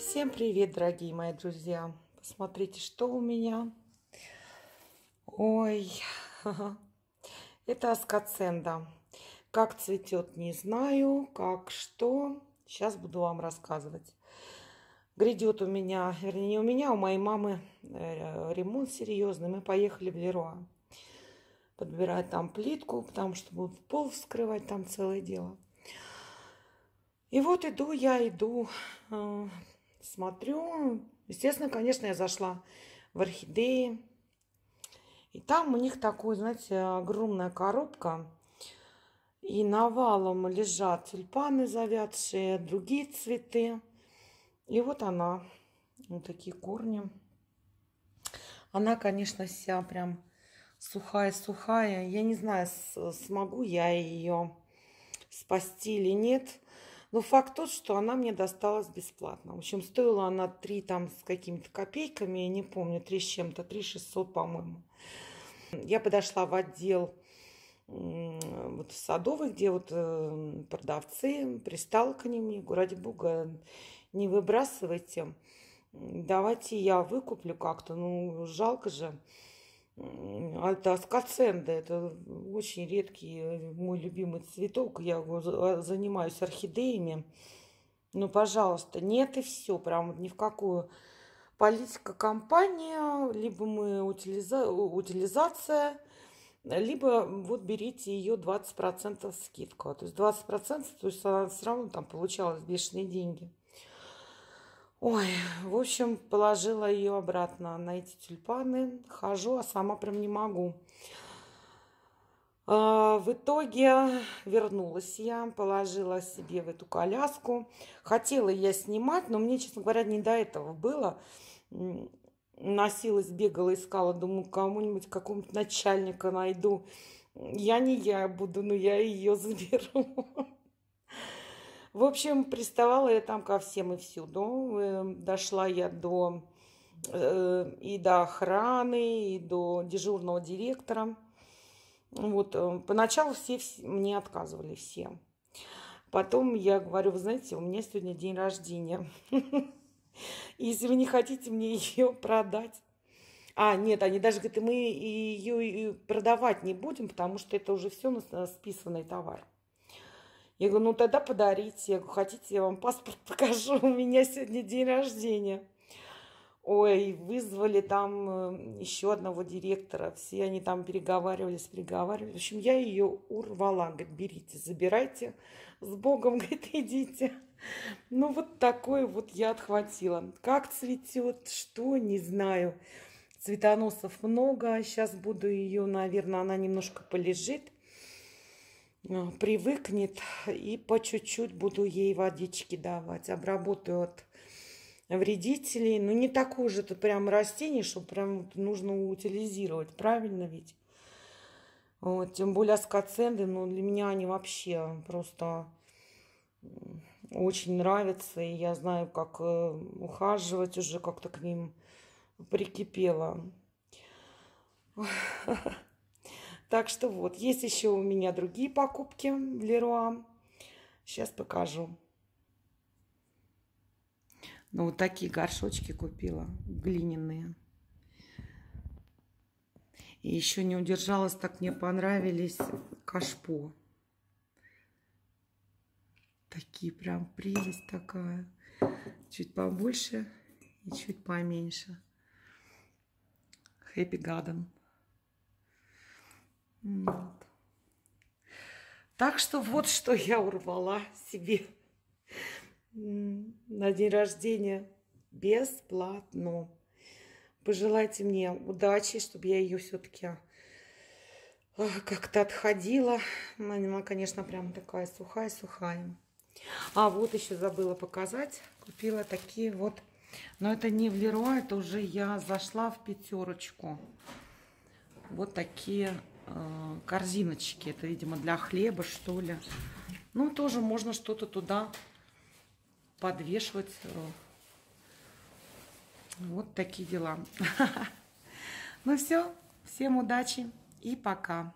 Всем привет, дорогие мои друзья! Посмотрите, что у меня. Ой, это аскоценда. Как цветет, не знаю, как что. Сейчас буду вам рассказывать. Грядет у меня, вернее, не у меня, а у моей мамы э, ремонт серьезный. Мы поехали в Леруа подбирать там плитку, потому что будут пол вскрывать, там целое дело. И вот иду я, иду, э, смотрю. Естественно, конечно, я зашла в орхидеи. И там у них такой, знаете, огромная коробка. И навалом лежат тюльпаны завядшие, другие цветы. И вот она. Вот такие корни. Она, конечно, вся прям сухая-сухая. Я не знаю, смогу я ее спасти или нет. Но ну, факт тот, что она мне досталась бесплатно. В общем, стоила она 3 там с какими-то копейками, я не помню, 3 с чем-то, 3 600, по-моему. Я подошла в отдел вот садовый, где вот эм, продавцы, Пристала к ним, я говорю, ради бога, не выбрасывайте, давайте я выкуплю как-то, ну, жалко же. Альтаскаценда, это очень редкий э, мой любимый цветок, я а, занимаюсь орхидеями. Ну, пожалуйста, нет и все, прям ни в какую. Политика компания, либо мы утилиза... утилизация, либо вот берите ее 20% скидку. А то есть 20%, то есть она все равно там получала бешеные деньги. Ой, в общем, положила ее обратно на эти тюльпаны. Хожу, а сама прям не могу. А, в итоге вернулась я, положила себе в эту коляску. Хотела я снимать, но мне, честно говоря, не до этого было. Носилась, бегала, искала, думаю, кому-нибудь, какому нибудь начальника найду. Я не я буду, но я ее заберу. В общем, приставала я там ко всем и всюду. Ну, эм, дошла я до э, и до охраны, и до дежурного директора. Вот, э, поначалу все, все мне отказывали, все. Потом я говорю, вы знаете, у меня сегодня день рождения. Если вы не хотите мне ее продать. А, нет, они даже говорят, мы ее продавать не будем, потому что это уже все списанный товар. Я говорю, ну тогда подарите. Я говорю, хотите, я вам паспорт покажу, у меня сегодня день рождения. Ой, вызвали там э, еще одного директора, все они там переговаривались, переговаривались. В общем, я ее урвала, говорит, берите, забирайте, с Богом, говорит, идите. Ну, вот такое вот я отхватила. Как цветет, что, не знаю. Цветоносов много, сейчас буду ее, наверное, она немножко полежит – Э, привыкнет и по чуть-чуть буду ей водички давать. Обработаю от вредителей. Ну, не такое же это прям растение, что прям нужно утилизировать. Правильно ведь? Вот, тем более аскоценды, но ну, для меня они вообще просто очень нравятся. И я знаю, как э, ухаживать уже, как-то к ним прикипела. Так что вот, есть еще у меня другие покупки в Леруа. Сейчас покажу. Ну, вот такие горшочки купила, глиняные. И еще не удержалась, так мне понравились кашпо. Такие прям прелесть такая. Чуть побольше и чуть поменьше. Happy Garden. Нет. Так что вот что я урвала себе на день рождения бесплатно. Пожелайте мне удачи, чтобы я ее все-таки а, как-то отходила. Она, конечно, прям такая сухая-сухая. А вот еще забыла показать. Купила такие вот. Но это не в Леруа, это уже я зашла в пятерочку. Вот такие Э, корзиночки. Это, видимо, для хлеба, что ли. Ну, тоже можно что-то туда подвешивать. Вот такие дела. Ну все, всем удачи и пока.